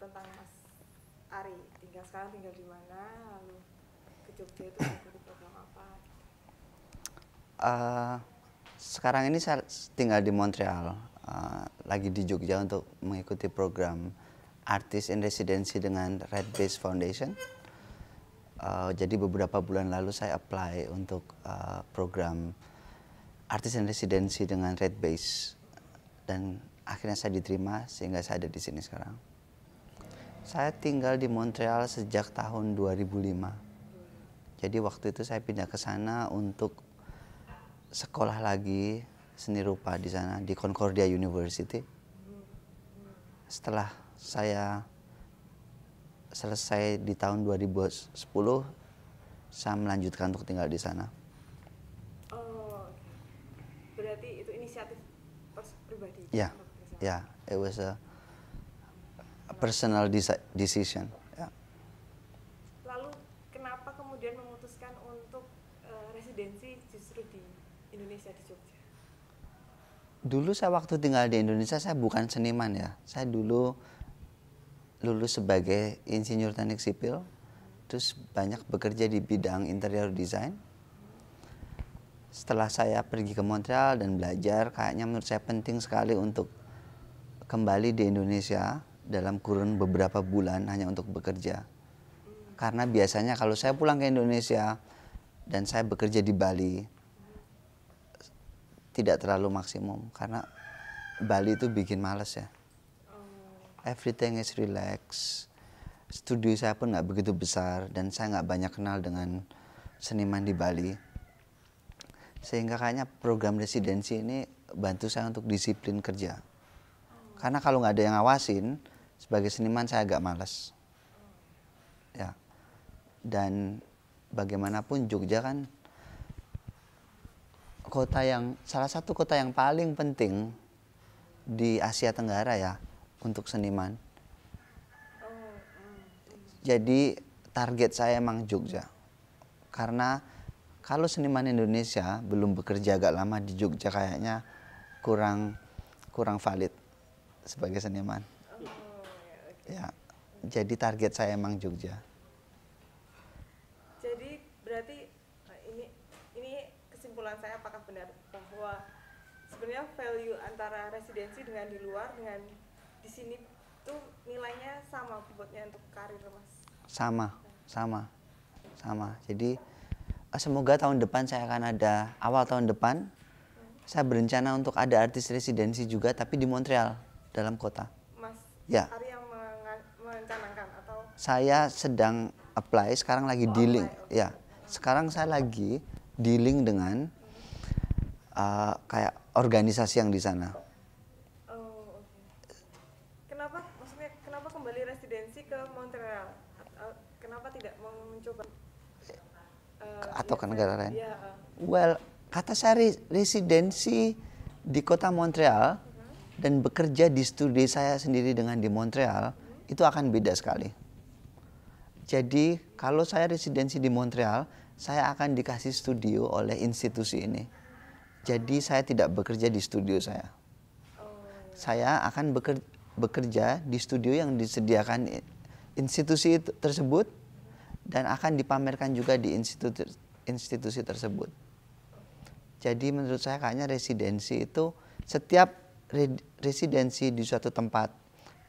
tentang Mas Ari tinggal sekarang tinggal di mana lalu ke Jogja itu mengikuti program apa uh, sekarang ini saya tinggal di Montreal uh, lagi di Jogja untuk mengikuti program artis in residency dengan Red Base Foundation uh, jadi beberapa bulan lalu saya apply untuk uh, program artis in residency dengan Red Base dan akhirnya saya diterima sehingga saya ada di sini sekarang saya tinggal di Montreal sejak tahun 2005. Jadi waktu itu saya pindah ke sana untuk sekolah lagi seni rupa di sana di Concordia University. Setelah saya selesai di tahun 2010, saya melanjutkan untuk tinggal di sana. Oh, berarti itu inisiatif pribadi? Ya, yeah. ya, yeah, it was a personal decision. Ya. Lalu kenapa kemudian memutuskan untuk uh, residensi justru di Indonesia di Jogja? Dulu saya waktu tinggal di Indonesia saya bukan seniman ya. Saya dulu lulus sebagai insinyur teknik sipil, terus banyak bekerja di bidang interior design. Setelah saya pergi ke Montreal dan belajar, kayaknya menurut saya penting sekali untuk kembali di Indonesia dalam kurun beberapa bulan hanya untuk bekerja. Karena biasanya kalau saya pulang ke Indonesia dan saya bekerja di Bali tidak terlalu maksimum karena Bali itu bikin males ya. Everything is relax. Studio saya pun nggak begitu besar dan saya nggak banyak kenal dengan seniman di Bali. Sehingga kayaknya program residensi ini bantu saya untuk disiplin kerja. Karena kalau nggak ada yang ngawasin, sebagai seniman saya agak males ya dan bagaimanapun Jogja kan kota yang salah satu kota yang paling penting di Asia Tenggara ya untuk seniman. Jadi target saya emang Jogja. Karena kalau seniman Indonesia belum bekerja agak lama di Jogja kayaknya kurang kurang valid sebagai seniman ya jadi target saya emang Jogja jadi berarti ini ini kesimpulan saya apakah benar bahwa sebenarnya value antara residensi dengan di luar dengan di sini tuh nilainya sama bobotnya untuk karir mas sama sama sama jadi eh, semoga tahun depan saya akan ada awal tahun depan saya berencana untuk ada artis residensi juga tapi di Montreal dalam kota. Mas. Ya. Arya saya sedang apply sekarang lagi oh, dealing okay. ya sekarang saya lagi dealing dengan uh, kayak organisasi yang di sana oh, kenapa kembali residensi ke Montreal kenapa tidak mau mencoba uh, atau ke negara lain ya, uh. well kata saya residensi di kota Montreal mhm. dan bekerja di studi saya sendiri dengan di Montreal mhm. itu akan beda sekali jadi kalau saya residensi di Montreal, saya akan dikasih studio oleh institusi ini. Jadi saya tidak bekerja di studio saya. Saya akan bekerja, di studio yang disediakan institusi tersebut dan akan dipamerkan juga di institusi, institusi tersebut. Jadi menurut saya kayaknya residensi itu setiap residensi di suatu tempat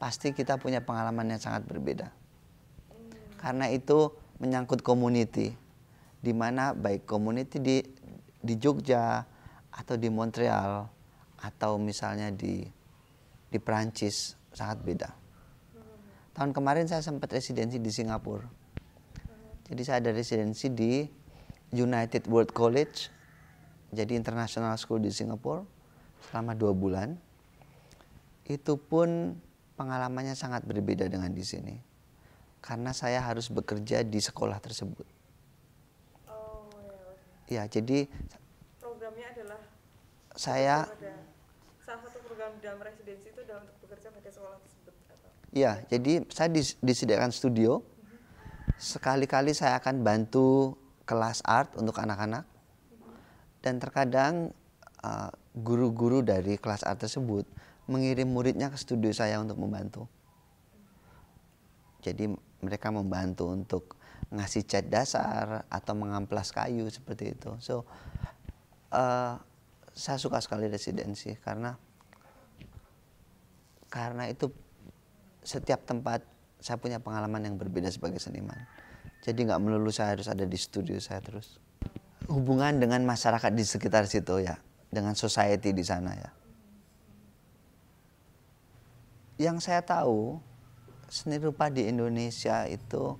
pasti kita punya pengalaman yang sangat berbeda. Karena itu menyangkut community. Di mana baik community di di Jogja atau di Montreal atau misalnya di di Prancis sangat beda. Tahun kemarin saya sempat residensi di Singapura. Jadi saya ada residensi di United World College, jadi international school di Singapura selama dua bulan. Itu pun pengalamannya sangat berbeda dengan di sini karena saya harus bekerja di sekolah tersebut. Oh, ya. ya, jadi programnya adalah saya salah satu program dalam residensi itu adalah untuk bekerja pada sekolah tersebut. Atau? Ya, jadi saya disediakan studio. Mhm. Sekali-kali saya akan bantu kelas art untuk anak-anak. Mhm. Dan terkadang eh, guru-guru uh, guru -guru dari kelas art tersebut mengirim muridnya ke studio saya untuk membantu. Mhm. Jadi mereka membantu untuk ngasih cat dasar atau mengamplas kayu seperti itu. So uh, saya suka sekali residensi karena karena itu setiap tempat saya punya pengalaman yang berbeda sebagai seniman. Jadi nggak melulu saya harus ada di studio saya terus. Hubungan dengan masyarakat di sekitar situ ya, dengan society di sana ya. Yang saya tahu seni rupa di Indonesia itu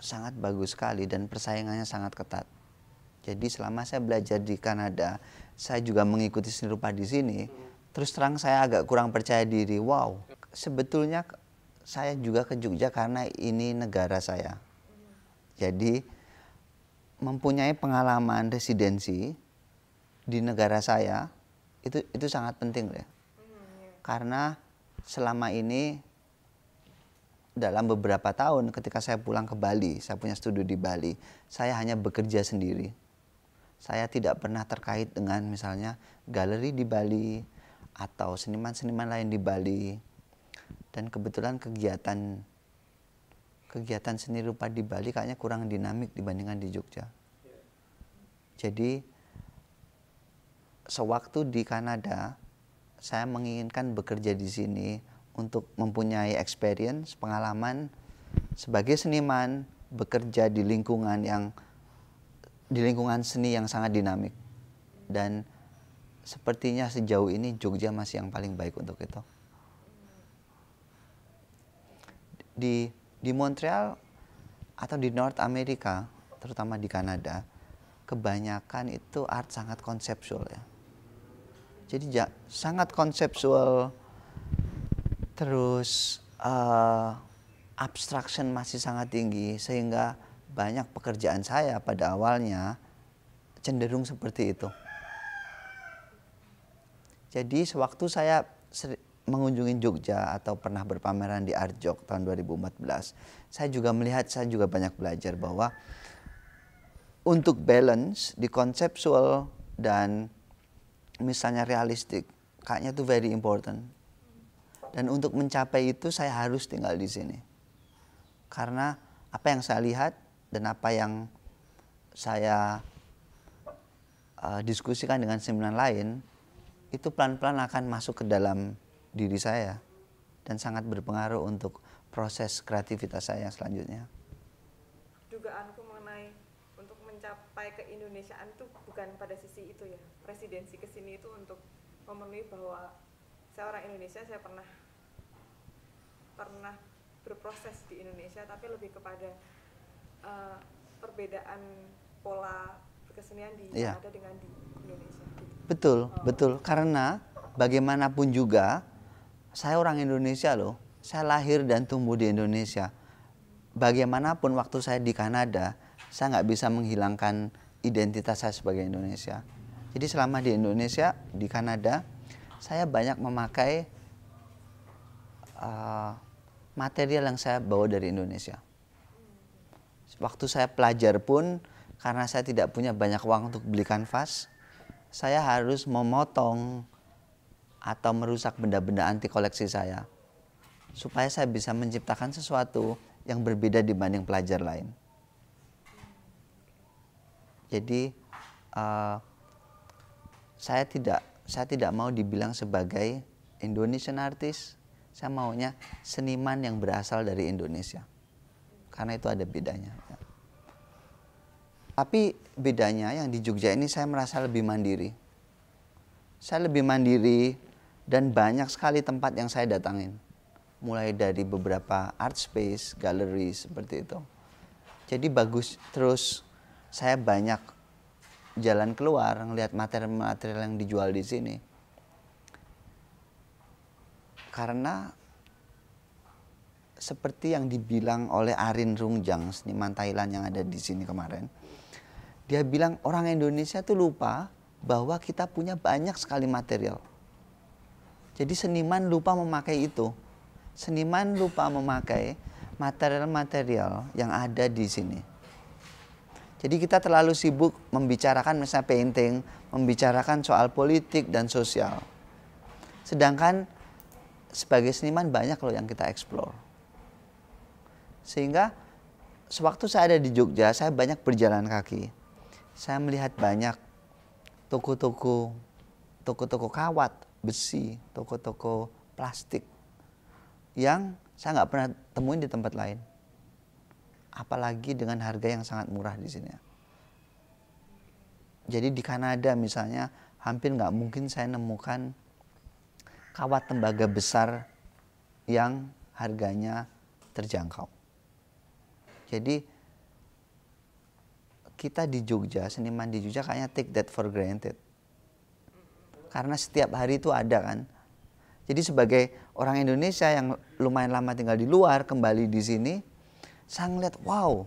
sangat bagus sekali dan persaingannya sangat ketat. Jadi selama saya belajar di Kanada, saya juga mengikuti seni rupa di sini. Terus terang saya agak kurang percaya diri. Wow, sebetulnya saya juga ke Jogja karena ini negara saya. Jadi mempunyai pengalaman residensi di negara saya itu itu sangat penting ya karena selama ini dalam beberapa tahun ketika saya pulang ke Bali, saya punya studio di Bali, saya hanya bekerja sendiri. Saya tidak pernah terkait dengan misalnya galeri di Bali atau seniman-seniman lain di Bali. Dan kebetulan kegiatan kegiatan seni rupa di Bali kayaknya kurang dinamik dibandingkan di Jogja. Jadi sewaktu di Kanada saya menginginkan bekerja di sini untuk mempunyai experience, pengalaman sebagai seniman bekerja di lingkungan yang di lingkungan seni yang sangat dinamik dan sepertinya sejauh ini Jogja masih yang paling baik untuk itu. Di di Montreal atau di North America, terutama di Kanada, kebanyakan itu art sangat konseptual ya jadi ja, sangat konseptual. Terus uh, abstraction masih sangat tinggi sehingga banyak pekerjaan saya pada awalnya cenderung seperti itu. Jadi sewaktu saya mengunjungi Jogja atau pernah berpameran di Arjok tahun 2014, saya juga melihat saya juga banyak belajar bahwa untuk balance di konseptual dan misalnya realistik kayaknya itu very important dan untuk mencapai itu saya harus tinggal di sini karena apa yang saya lihat dan apa yang saya uh, diskusikan dengan seminar lain itu pelan-pelan akan masuk ke dalam diri saya dan sangat berpengaruh untuk proses kreativitas saya yang selanjutnya. Dugaanku mengenai untuk mencapai keindonesiaan itu bukan pada sisi itu ya presidensi kesini itu untuk memenuhi bahwa saya orang Indonesia saya pernah pernah berproses di Indonesia tapi lebih kepada uh, perbedaan pola kesenian di yeah. ada dengan di Indonesia. Betul, oh. betul. Karena bagaimanapun juga saya orang Indonesia loh. Saya lahir dan tumbuh di Indonesia. Bagaimanapun waktu saya di Kanada, saya nggak bisa menghilangkan identitas saya sebagai Indonesia. Jadi selama di Indonesia, di Kanada, saya banyak memakai uh, material yang saya bawa dari Indonesia. Waktu saya pelajar pun, karena saya tidak punya banyak uang untuk beli kanvas, saya harus memotong atau merusak benda-benda anti koleksi saya. Supaya saya bisa menciptakan sesuatu yang berbeda dibanding pelajar lain jadi uh, saya tidak saya tidak mau dibilang sebagai Indonesian artist saya maunya seniman yang berasal dari Indonesia karena itu ada bedanya ya. tapi bedanya yang di Jogja ini saya merasa lebih mandiri saya lebih mandiri dan banyak sekali tempat yang saya datangin mulai dari beberapa art space, galeri seperti itu. Jadi bagus terus saya banyak jalan keluar ngelihat material-material yang dijual di sini. Karena seperti yang dibilang oleh Arin Rungjang, seniman Thailand yang ada di sini kemarin. Dia bilang orang Indonesia tuh lupa bahwa kita punya banyak sekali material. Jadi seniman lupa memakai itu. Seniman lupa memakai material-material yang ada di sini. Jadi kita terlalu sibuk membicarakan misalnya painting, membicarakan soal politik dan sosial. Sedangkan sebagai seniman banyak loh yang kita eksplor. Sehingga sewaktu saya ada di Jogja, saya banyak berjalan kaki. Saya melihat banyak toko-toko, toko-toko kawat, besi, toko-toko plastik yang saya nggak pernah temuin di tempat lain apalagi dengan harga yang sangat murah di sini. Jadi di Kanada misalnya hampir nggak mungkin saya nemukan kawat tembaga besar yang harganya terjangkau. Jadi kita di Jogja, seniman di Jogja kayaknya take that for granted. Karena setiap hari itu ada kan. Jadi sebagai orang Indonesia yang lumayan lama tinggal di luar, kembali di sini, saya ngeliat wow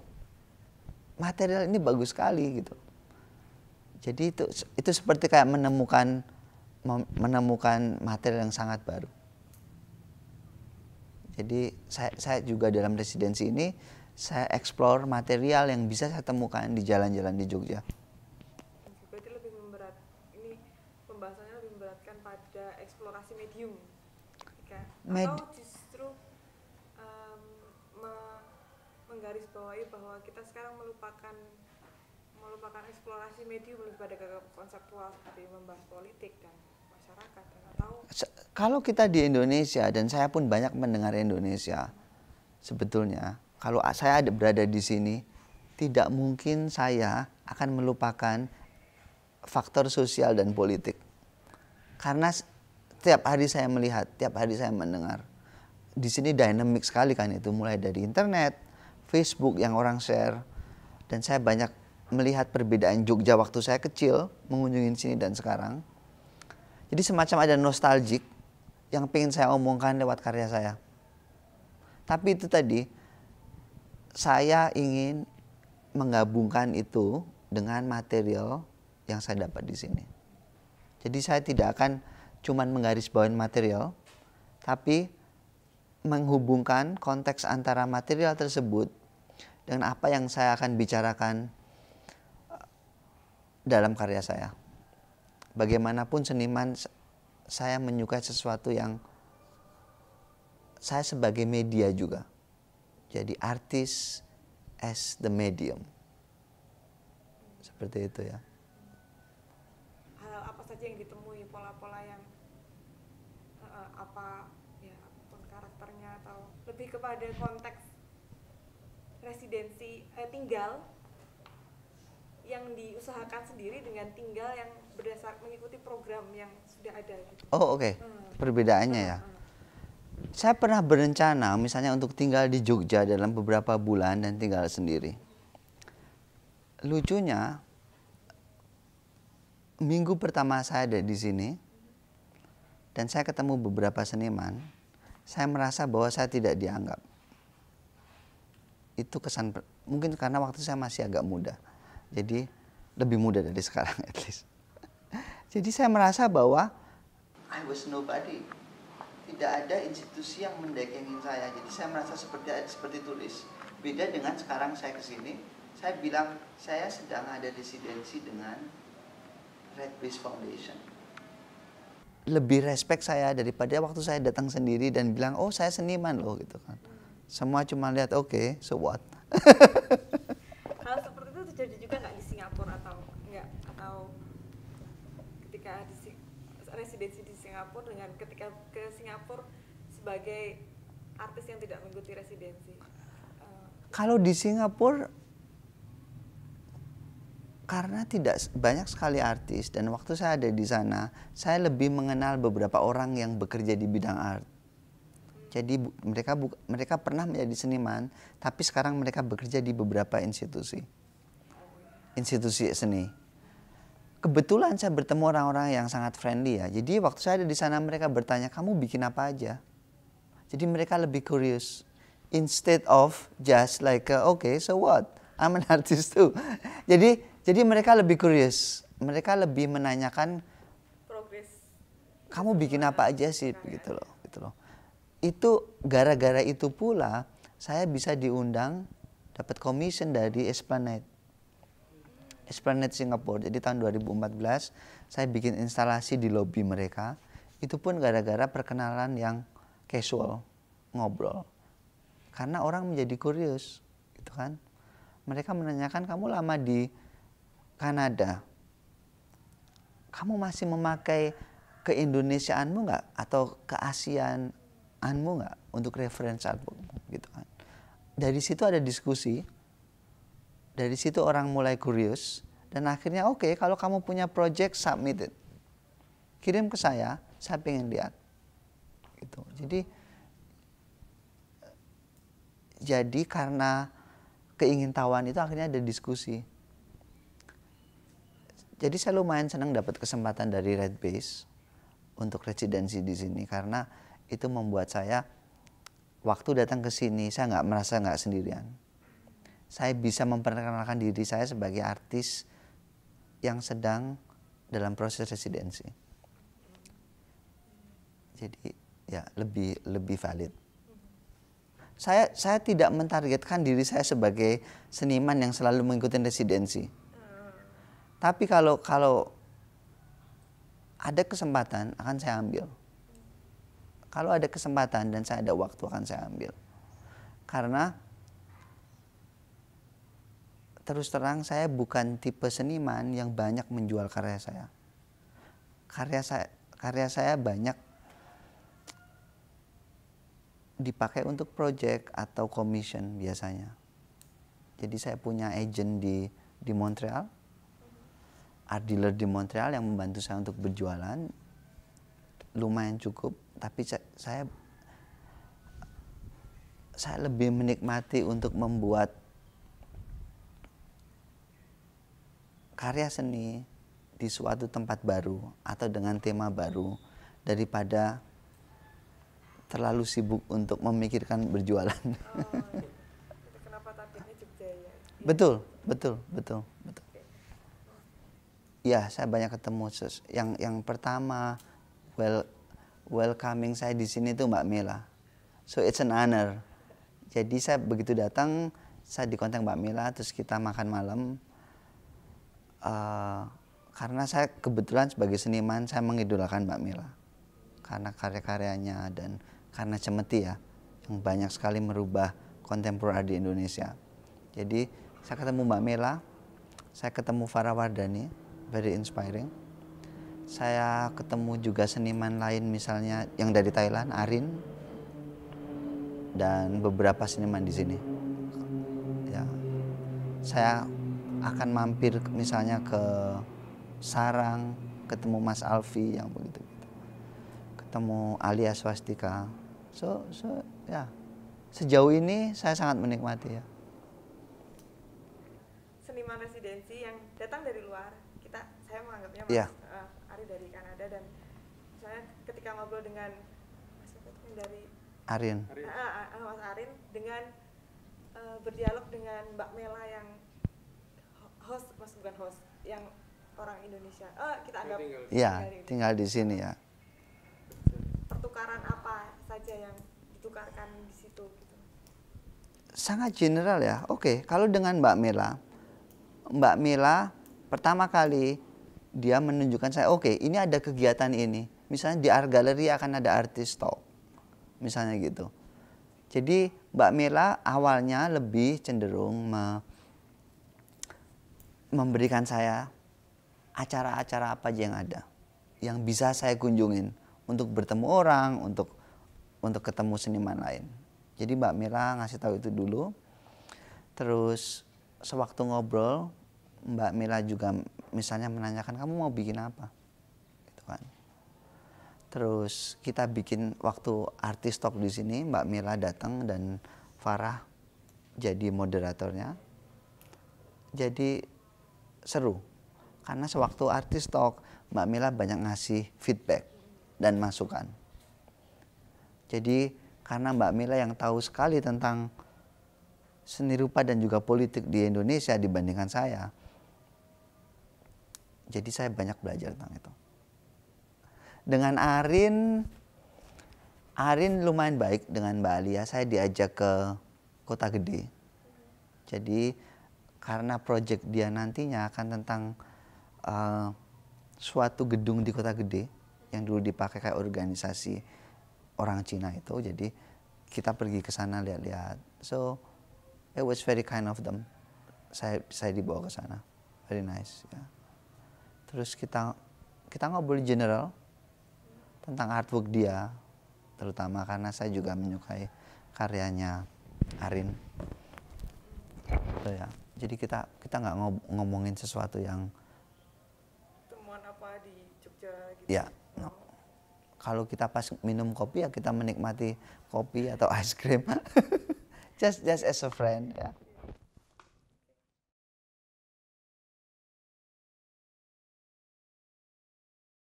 material ini bagus sekali gitu jadi itu itu seperti kayak menemukan menemukan material yang sangat baru jadi saya, saya juga dalam residensi ini saya eksplor material yang bisa saya temukan di jalan-jalan di Jogja. Berarti lebih memberat ini pembahasannya lebih memberatkan pada eksplorasi medium, Ika. Med atau bahwa kita sekarang melupakan melupakan eksplorasi medium lebih pada konseptual seperti membahas politik dan masyarakat kalau kita di Indonesia dan saya pun banyak mendengar Indonesia sebetulnya kalau saya ada berada di sini tidak mungkin saya akan melupakan faktor sosial dan politik karena setiap hari saya melihat tiap hari saya mendengar di sini dinamik sekali kan itu mulai dari internet Facebook yang orang share dan saya banyak melihat perbedaan Jogja waktu saya kecil mengunjungi sini dan sekarang. Jadi semacam ada nostalgic yang pengen saya omongkan lewat karya saya. Tapi itu tadi saya ingin menggabungkan itu dengan material yang saya dapat di sini. Jadi saya tidak akan cuman menggarisbawahi material, tapi menghubungkan konteks antara material tersebut dengan apa yang saya akan bicarakan eh, dalam karya saya. Bagaimanapun seniman saya menyukai sesuatu yang saya sebagai media juga. Jadi artis as the medium. Seperti itu ya. kepada konteks residensi eh, tinggal yang diusahakan sendiri dengan tinggal yang berdasar mengikuti program yang sudah ada. Gitu. Oh oke, okay. hmm. perbedaannya ya. Hmm. Saya pernah berencana misalnya untuk tinggal di Jogja dalam beberapa bulan dan tinggal sendiri. Lucunya, minggu pertama saya ada di sini dan saya ketemu beberapa seniman saya merasa bahwa saya tidak dianggap. Itu kesan mungkin karena waktu saya masih agak muda. Jadi lebih muda dari sekarang at least. Jadi saya merasa bahwa I was nobody. Tidak ada institusi yang mendekengin saya. Jadi saya merasa seperti seperti tulis. Beda dengan sekarang saya ke sini, saya bilang saya sedang ada disidensi dengan Red Base Foundation lebih respect saya daripada waktu saya datang sendiri dan bilang oh saya seniman loh gitu kan semua cuma lihat oke okay, so what hal seperti itu terjadi juga nggak di Singapura atau nggak atau ketika di, residensi di Singapura dengan ketika ke Singapura sebagai artis yang tidak mengikuti residensi eh, kalau di Singapura karena tidak banyak sekali artis dan waktu saya ada di sana, saya lebih mengenal beberapa orang yang bekerja di bidang art. Jadi bu, mereka bu, mereka pernah menjadi seniman, tapi sekarang mereka bekerja di beberapa institusi. Institusi seni. Kebetulan saya bertemu orang-orang yang sangat friendly ya. Jadi waktu saya ada di sana mereka bertanya, "Kamu bikin apa aja?" Jadi mereka lebih curious instead of just like, "Oke, okay, so what?" I'm an artist too. Jadi jadi mereka lebih curious, mereka lebih menanyakan progres. Kamu bikin apa aja sih nah. gitu loh, gitu loh. Itu gara-gara itu pula saya bisa diundang dapat commission dari Esplanade. Esplanade Singapura. Jadi tahun 2014 saya bikin instalasi di lobi mereka. Itu pun gara-gara perkenalan yang casual, ngobrol. Karena orang menjadi kurios, gitu kan. Mereka menanyakan kamu lama di Kanada, kamu masih memakai keindonesiaanmu nggak atau keasiananmu nggak untuk referensi albummu gitu kan. Dari situ ada diskusi, dari situ orang mulai kurius dan akhirnya oke okay, kalau kamu punya project submit it. Kirim ke saya, saya pengen lihat. Gitu. Jadi jadi karena keingintahuan itu akhirnya ada diskusi. Jadi saya lumayan senang dapat kesempatan dari Red Base untuk residensi di sini karena itu membuat saya waktu datang ke sini saya nggak merasa nggak sendirian. Saya bisa memperkenalkan diri saya sebagai artis yang sedang dalam proses residensi. Jadi ya lebih lebih valid. Saya saya tidak mentargetkan diri saya sebagai seniman yang selalu mengikuti residensi tapi kalau kalau ada kesempatan akan saya ambil. Kalau ada kesempatan dan saya ada waktu akan saya ambil. Karena terus terang saya bukan tipe seniman yang banyak menjual karya saya. Karya saya karya saya banyak dipakai untuk project atau commission biasanya. Jadi saya punya agent di di Montreal art dealer di Montreal yang membantu saya untuk berjualan lumayan cukup tapi saya saya lebih menikmati untuk membuat karya seni di suatu tempat baru atau dengan tema baru daripada terlalu sibuk untuk memikirkan berjualan. Kenapa targetnya ya? Betul, betul, betul, betul ya saya banyak ketemu sus. Yang yang pertama well welcoming saya di sini itu Mbak Mila. So it's an honor. Jadi saya begitu datang saya dikontak Mbak Mila terus kita makan malam. Uh, karena saya kebetulan sebagai seniman saya mengidolakan Mbak Mila karena karya-karyanya dan karena cemeti ya yang banyak sekali merubah kontemporer di Indonesia. Jadi saya ketemu Mbak Mila, saya ketemu Farah Wardani, very inspiring. Saya ketemu juga seniman lain misalnya yang dari Thailand, Arin, dan beberapa seniman di sini. Ya, saya akan mampir misalnya ke Sarang, ketemu Mas Alfi yang begitu, ketemu alias Swastika. So, so ya, yeah. sejauh ini saya sangat menikmati ya. Seniman residensi yang datang dari luar kita saya menganggapnya iya. Mas yeah. uh, Ari dari Kanada dan misalnya ketika ngobrol dengan Mas siapa itu dari Arin. Uh, uh, Mas Arin dengan uh, berdialog dengan Mbak Mela yang host, mas bukan host, yang orang Indonesia. Uh, kita anggap tinggal, ya, tinggal, tinggal di sini ya. Pertukaran apa saja yang ditukarkan di situ? Gitu? Sangat general ya. Oke, okay. kalau dengan Mbak Mela, Mbak Mela Pertama kali dia menunjukkan saya, oke okay, ini ada kegiatan ini. Misalnya di art gallery akan ada artis talk. Misalnya gitu. Jadi Mbak Mela awalnya lebih cenderung me memberikan saya acara-acara apa aja yang ada. Yang bisa saya kunjungin untuk bertemu orang, untuk untuk ketemu seniman lain. Jadi Mbak Mela ngasih tahu itu dulu. Terus sewaktu ngobrol Mbak Mila juga misalnya menanyakan kamu mau bikin apa gitu kan terus kita bikin waktu artis talk di sini Mbak Mila datang dan Farah jadi moderatornya jadi seru karena sewaktu artis talk Mbak Mila banyak ngasih feedback dan masukan jadi karena Mbak Mila yang tahu sekali tentang seni rupa dan juga politik di Indonesia dibandingkan saya jadi saya banyak belajar tentang itu. Dengan Arin, Arin lumayan baik dengan Mbak Alia. Saya diajak ke kota gede. Jadi karena proyek dia nantinya akan tentang uh, suatu gedung di kota gede yang dulu dipakai kayak organisasi orang Cina itu. Jadi kita pergi ke sana lihat-lihat. So it was very kind of them. Saya saya dibawa ke sana. Very nice. Yeah terus kita kita ngobrol general tentang artwork dia terutama karena saya juga menyukai karyanya Arin gitu ya jadi kita kita nggak ngomongin sesuatu yang temuan apa di Jogja gitu ya no. kalau kita pas minum kopi ya kita menikmati kopi atau ice cream just just as a friend ya